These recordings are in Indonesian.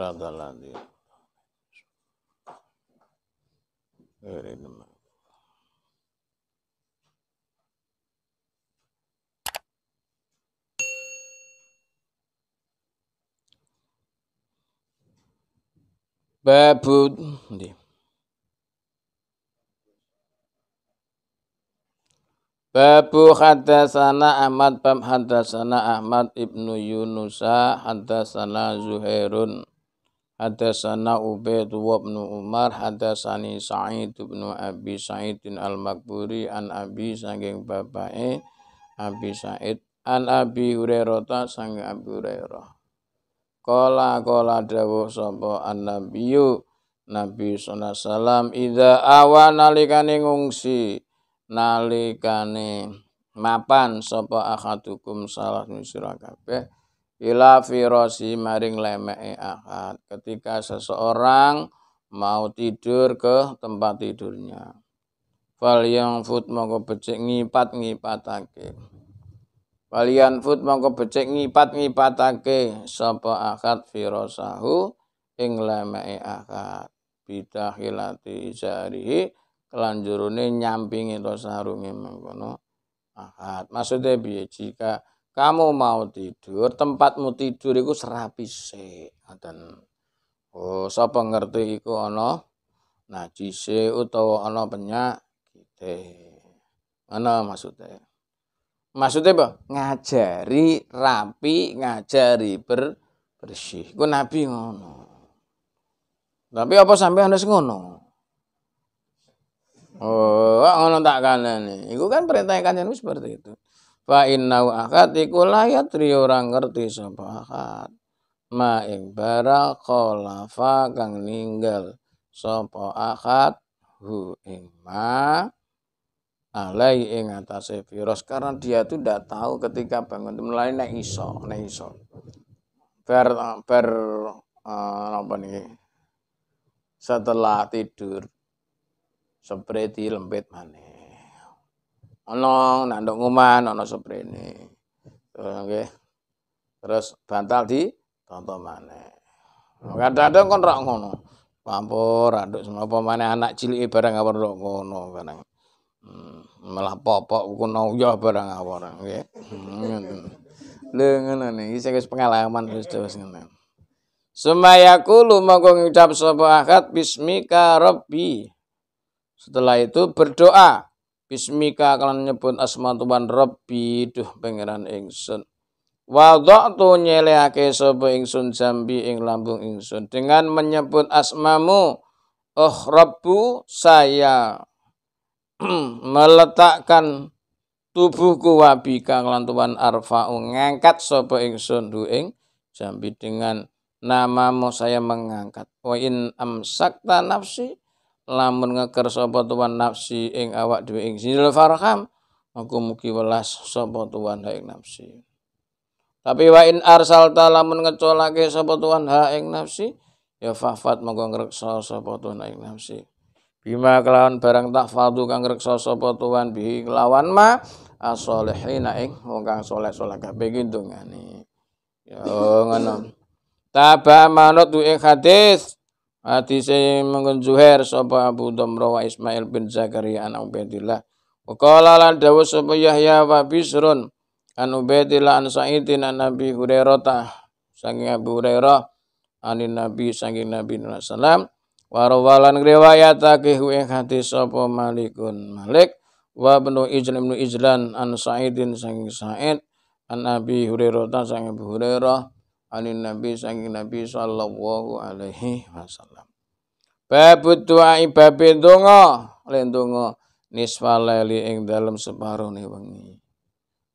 రాగాలంది వేరే number Babu di Babu hadasana Ahmad bab hadasana Ahmad ibnu Yunusa hadasana Zuhairun Hadatsana Ubaid nu Umar hadatsani Sa'id nu Abi Sa'id al-Makburi an Abi sanging bapake Abi Sa'id an Abi Hurairah sanging Abi Hurairah. kola kala dawuh sapa annabiyyu Nabi sallallahu salam ida idza awa nalikane ngungsi nalikane mapan sopo akhadukum salah sira kabeh ila firasi maring lemeke ahad ketika seseorang mau tidur ke tempat tidurnya fal yang fut mongko becik ngipat ngipatake Kalian fut mongko becik ngipat ngipatake sapa akad firasahu ing lemeke akad bidahilati jarihi kelanjurune nyampingi to sarunge mengkono akad maksudnya biye jika kamu mau tidur tempatmu tidur iku serapi se oh siapa ngerti iku ana najise atau penyak penyakit mana maksudnya maksudnya apa ngajari rapi ngajari ber bersih ku nabi ngono tapi apa sampai harus ngono oh ngono tak kanan iku kan perintah kanan seperti itu fa innau akad iku layat orang ngerti sapa akad ma ing bara fa kang ninggal sapa akad hu ing ma alai ing atase virus karena dia tuh ndak tahu ketika bangun mulai naik iso naik iso ber ber uh, eh, apa nih setelah tidur seperti lempit mana ono nak ndok ngomah ono sprene nggih terus bantal di tonton mana kadang-kadang kon rak ngono pampur aduk semua pemain anak cilik barang nggak rak ngono barang hmm, malah popok kuno ya barang nggak nggih hmm, lho ngono nih pengalaman terus terus ngono lu mau ngucap sebuah akad bismika Robi Setelah itu berdoa bismika kalian nyebut asma Tuhan Rabbi duh pangeran ingsun wadha'tu nyeleake sapa ingsun jambi ing lambung ingsun dengan menyebut asmamu oh Rabbu saya meletakkan tubuhku wabika kalian Tuhan arfa'u ngangkat sapa ingsun du jambi dengan namamu saya mengangkat wa in amsakta nafsi lamun ngeker sapa tuan nafsi ing awak dhewe ing sinil farham aku mugi welas sapa tuan ing nafsi tapi wa in arsalta lamun ngecolake sapa tuan ha ing nafsi ya fahfat monggo ngreksa sapa tuan ing nafsi bima kelawan barang tahfadu kang ngreksa sapa tuan bi kelawan ma as-solihina ing wong kang saleh-saleh kabeh ki ya ngono Taba manut ing hadis Hadise mengkon Zuhair sapa Abu Damra Ismail bin Zakaria an Ubaidillah. Wa qala lan dawu sapa Yahya wa Bisrun an Ubaidillah an Sa'idin an Nabi Hurairah saking Abu Hurairah anin Nabi saking Nabi sallam wa rawalan riwayatake hu ing hadis sapa Malikun Malik wa ibnu Ijlan ibnu Ijlan an Sa'idin saking Sa'id an Abi Hurairah saking Abu Hurairah anin nabi sangin nabi sallallahu alaihi wasallam babut doa ibab donga len donga nisfa laili ing dalem separone wengi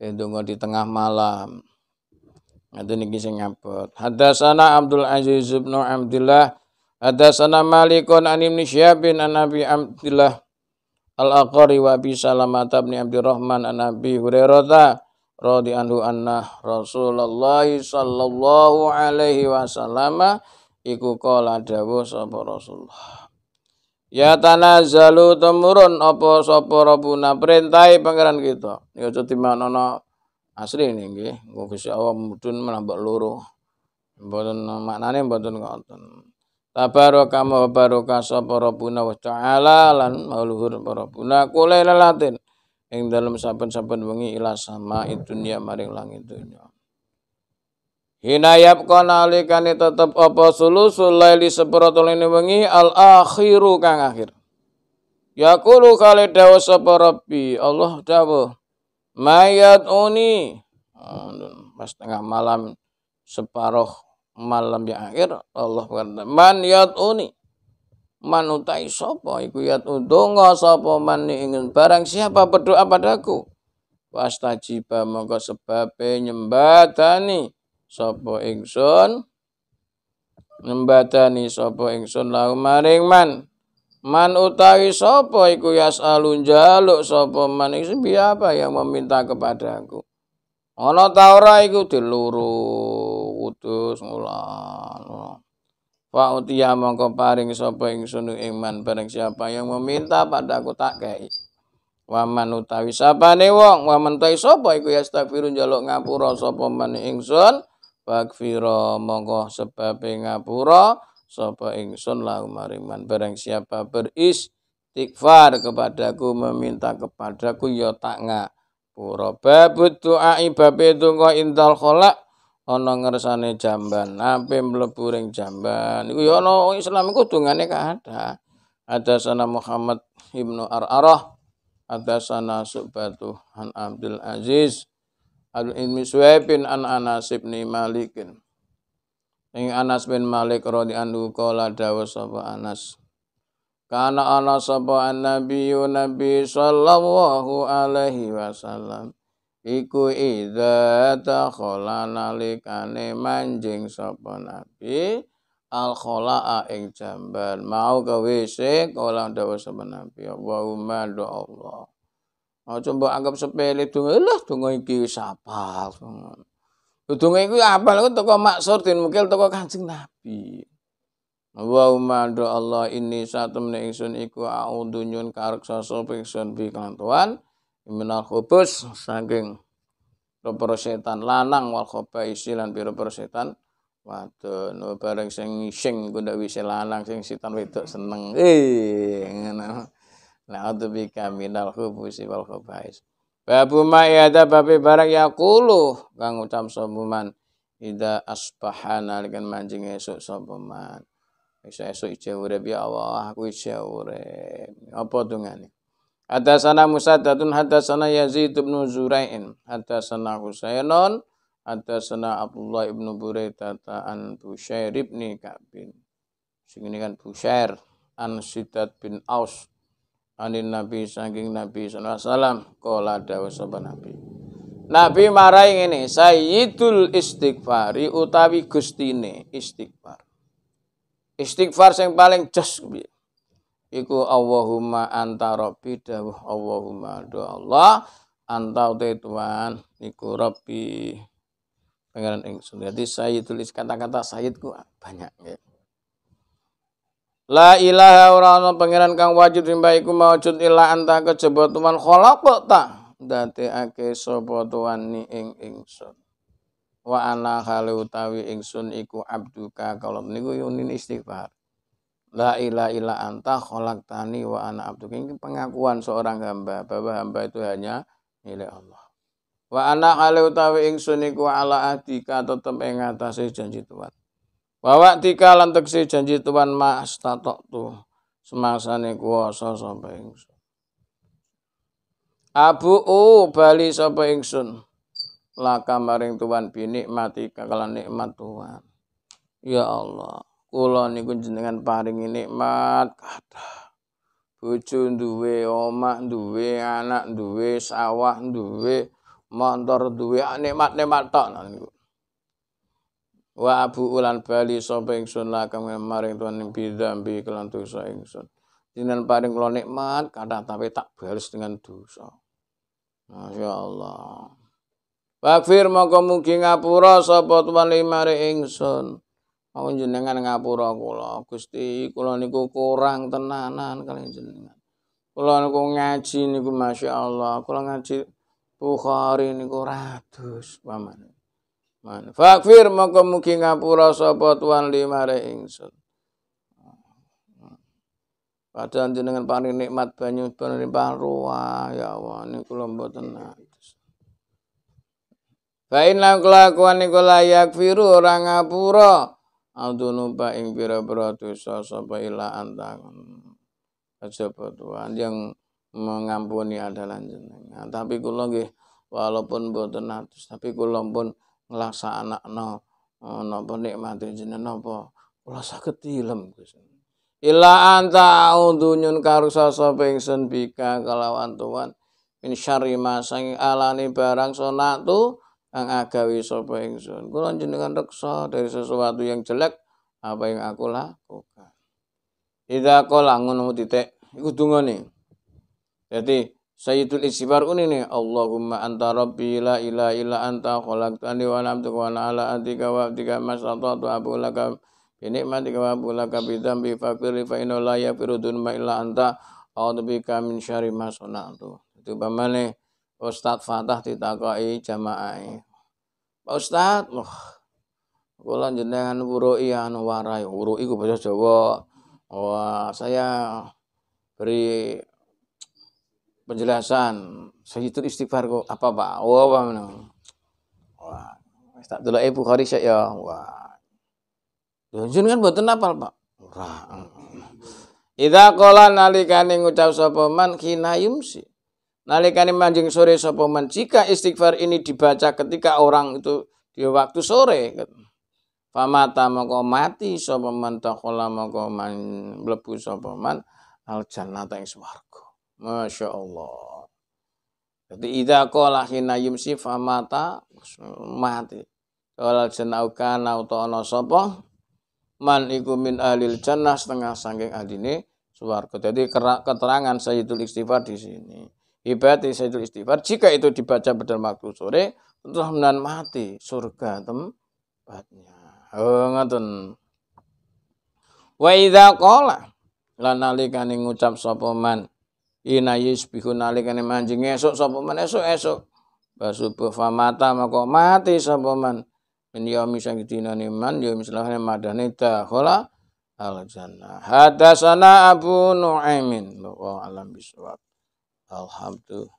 len donga di tengah malam ngaten iki sing ngabot hadasana Abdul Aziz bin Abdullah hadasana Malikun an Ibnu Syihab an Nabi Abdullah Al-Aqari wa bi Salamah bin Abdurrahman an Nabi Hurairah رضي Anna أن رسول Alaihi صلى الله iku kala dawuh sapa Rasulullah Ya tanazzalu temurun apa sapa rabbuna perintahe pangeran kita ya aja asli ini nggih engko Gusti Allah mudun menambah loro mboten maknane mboten ngoten Tabaraka wa baraka sapa rabbuna wa ta'ala lan mauluhur rabbuna kula lalatin yang dalam saben-saben wengi ila sama itu dunya maring langit hina Hinayap nalikane tetap apa sulusul laili ini wengi al akhiru kang akhir Yakulu kali dawa seperapi Allah dawa mayat uni pas tengah malam separuh malam yang akhir Allah berkata man yat uni manutai sopo iku yat undonga sopo man ingin barang siapa berdoa padaku wasta jiba mongko sebabe nyembadani sopo ingsun nyembadani sopo ingsun lau maring man man utawi sopo iku yas alunjaluk jaluk sopo man ingsun biapa yang meminta kepadaku ono taura iku diluru utus ngulang Fa utiya mongko paring sapa ingsun ing man bareng siapa yang meminta padaku tak kei. Wa man utawi sapane wong, wa man ta sapa iku ya astagfiru njaluk ngapura sapa man ingsun, fagfira mongko sebab ngapura sapa ingsun la maring man bareng siapa beris tikfar kepadaku meminta kepadaku ya tak ngapura. Babu doa ibabe tungko intal kholak ana ngersane jamban ape mlebu ring jamban iku ya ana wong Islam iku dungane kada ada sana Muhammad ibnu Ar-Arah ada sana Subatu han Abdul Aziz al ilmi Suwaibin an Anas bin Malikin ing Anas bin Malik radhiyallahu kala dawuh sapa Anas Kana ana sapa an nabiyyu nabi sallallahu alaihi wasallam Iku idza takhola nalikane manjing sopo nabi al khala aing jamban mau WC kolam dawa sopo nabi Allahumma do Allah. mau coba anggap sepele tuh lah tuh iki siapa apal. Donga apa apal kok teko sortin din mukil teko kancing Nabi. Allahumma do Allah ini satu ingsun iku audunyun kareksa sapa ingsun bi tuan minal khubus saking pira setan lanang wal khabaisi isilan biro pira setan wadon bareng sing ngising iku ndak wis lanang sing setan wedok seneng eh ngono la'udzu bika minal khubusi wal khabais babu ma ya ada babe barang yaqulu kang ucap sopeman ida asbahana kan mancing esuk sopeman Isa esuk ije urip ya Allah aku ije urip apa dungane Hadasana Musadatun hadasana Yazid ibn Zura'in Hadasana Husaynon. Hadasana Abdullah ibn Buraidah an Bushair ibn Ka'bin. Sing kan Bushair. an sitat bin Aus anin Nabi saking Nabi SAW. Kola wasallam qala Nabi. Nabi marai ini. Sayyidul istighfari utawi gustine istighfar. Istighfar yang paling jas iku Allahumma anta rabbi dawuh Allahumma do Allah anta te tuan iku rabbi pangeran ingsun. Jadi saya tulis kata-kata sayidku banyak ya. La ilaha ora ana pangeran kang wajib sembah iku maujud illa anta kejaba tuan khalaq ta ake sapa tuan ni ing ingsun. Wa ana halu utawi ingsun iku abduka kalau niku yunin istighfar. La ilaha illa anta khalaqtani wa ana abduka. Ini pengakuan seorang hamba bahwa hamba itu hanya milik Allah. Wa ana ale utawi ingsun iku ala adika tetep ing atase janji Tuhan. Wa wa'tika lan si janji Tuhan mas tatoktu. Semangsane kuwasa sapa ingsun. Abu u bali sapa ingsun. Laka maring Tuhan binikmati kakalan nikmat Tuhan. Ya Allah kula niku jenengan paringi nikmat kata bojo duwe omah duwe anak duwe sawah duwe montor duwe ah, nikmat-nikmat tok niku wa abu ulan bali sapa ingsun lakang maring tuan ing bi kelan dosa ingsun dinan paring kula nikmat kathah tapi tak balas dengan dosa Masya nah, Allah Wakfir moko mugi ngapura sapa tuan limare ingsun Mawon jenengan ngapura kula. Gusti kula niku kurang tenanan kalian jenengan. Kula niku ngaji niku Masya Allah. Kula ngaji Bukhari niku ratus paman. Man. Fakfir moko mugi ngapura sapa tuan re ingsun. Padahal jenengan paling nikmat banyu penerimaan ruah ya Allah niku kula tenan. Fa inna kelakuan niku layak firu orang ngapura. adunuba ing pira-pira dosa sapa ila antang kajaba Tuhan yang mengampuni adalah jenengan tapi kula nggih walaupun boten atus tapi kula pun ngelaksa anak no napa nikmati jenengan napa kula saged tilem ila anta udunyun karusa sapa ingsun bika kelawan Tuhan ma sang alani barang sonatu tu kang agawi sapa ingsun kula njenengan reksa dari sesuatu yang jelek apa yang aku lakukan Ida kola ngono titik iku dungane jadi Sayyidul istighfar ini nih Allahumma anta rabbi la ilaha illa anta khalaqtani wa lam tukun ala antika wa abdika masatatu abu laka ini wa kau laka bidambi fakfir fa inna la yaghfiru dunma illa anta a'udzu bika min syarri ma itu pamane Ustaz Fatah ditakoi jamaai. Pak Ustaz, loh. Kula jenengan wurui anu warai, wurui ku bahasa Jawa. Wah, saya beri penjelasan. Saya itu istighfar kok apa, Pak? Wah, oh, Pak. Wah, tak dulu Ibu Bukhari saya. ya. Wah. Lha kan mboten apa Pak? Ora. Ida kola nalikane ngucap sopeman kina yumsi. Nalikani manjing sore sapa man jika istighfar ini dibaca ketika orang itu di waktu sore famata moko mati sapa man taqala moko man mlebu sapa man al jannata ing swarga Masya Allah jadi ida qala hina yumsi famata mati qala jenau kana utono sopoh man iku min ahlil jannah setengah sangking adini. swarga jadi keterangan Sayyidul Istighfar di sini ibadah sayyidul istighfar jika itu dibaca pada waktu sore tentu hamdan mati surga tempatnya oh ngaten wa idza qala lan nalikane ngucap sapa man ina yusbihu nalikane manjing esuk sapa man esuk-esuk basubuh famata maka mati sapa man min yaumi dinane man yaumi selahane madane kola al jannah hadasana abu nuaimin wa alam bisawab Alhamdulillah.